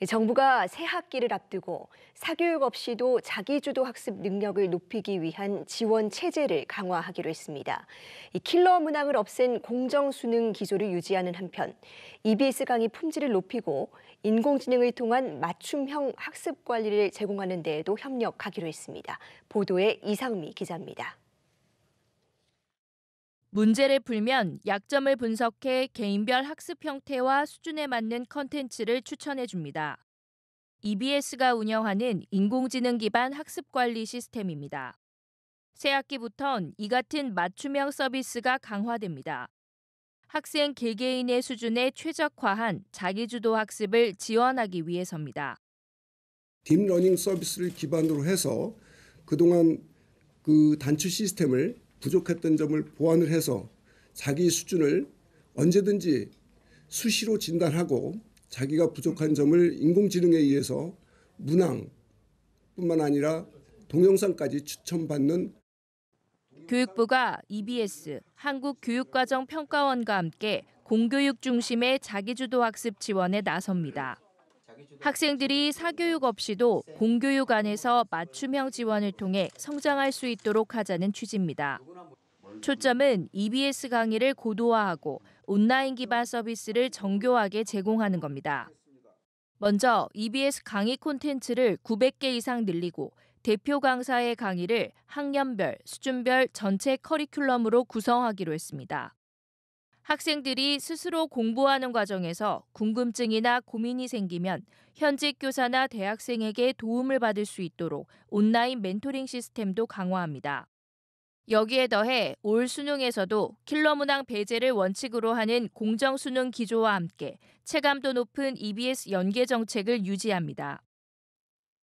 예, 정부가 새 학기를 앞두고 사교육 없이도 자기주도 학습 능력을 높이기 위한 지원 체제를 강화하기로 했습니다. 이 킬러 문항을 없앤 공정 수능 기조를 유지하는 한편 EBS 강의 품질을 높이고 인공지능을 통한 맞춤형 학습 관리를 제공하는 데에도 협력하기로 했습니다. 보도에 이상미 기자입니다. 문제를 풀면 약점을 분석해 개인별 학습 형태와 수준에 맞는 컨텐츠를 추천해 줍니다. EBS가 운영하는 인공지능 기반 학습 관리 시스템입니다. 새 학기부턴 이 같은 맞춤형 서비스가 강화됩니다. 학생 개개인의 수준에 최적화한 자기주도 학습을 지원하기 위해서입니다. 딥러닝 서비스를 기반으로 해서 그동안 그 단추 시스템을 부족했던 점을 보완을 해서 자기 수준을 언제든지 수시로 진단하고 자기가 부족한 점을 인공지능에 의해서 문항뿐만 아니라 동영상까지 추천받는 교육부가 EBS 한국교육과정평가원과 함께 공교육 중심의 자기주도 학습 지원에 나섭니다. 학생들이 사교육 없이도 공교육 안에서 맞춤형 지원을 통해 성장할 수 있도록 하자는 취지입니다. 뭐 초점은 EBS 강의를 고도화하고 온라인 기반 서비스를 정교하게 제공하는 겁니다. 먼저 EBS 강의 콘텐츠를 900개 이상 늘리고 대표 강사의 강의를 학년별, 수준별 전체 커리큘럼으로 구성하기로 했습니다. 학생들이 스스로 공부하는 과정에서 궁금증이나 고민이 생기면 현직 교사나 대학생에게 도움을 받을 수 있도록 온라인 멘토링 시스템도 강화합니다. 여기에 더해 올 수능에서도 킬러 문항 배제를 원칙으로 하는 공정 수능 기조와 함께 체감도 높은 EBS 연계 정책을 유지합니다.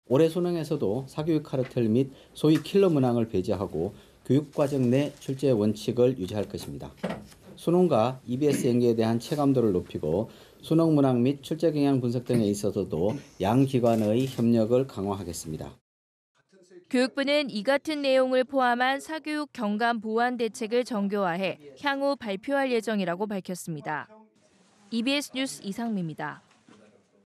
올해 수능에서도 사교육 카르텔 및 소위 킬러 문항을 배제하고 교육과정 내 출제 원칙을 유지할 것입니다. 수능과 EBS 연계에 대한 체감도를 높이고 수능 문항 및 출제 경향 분석 등에 있어서도 양 기관의 협력을 강화하겠습니다. 교육부는 이 같은 내용을 포함한 사교육 경감 보완 대책을 정교화해 향후 발표할 예정이라고 밝혔습니다. EBS 뉴스 이상미입니다.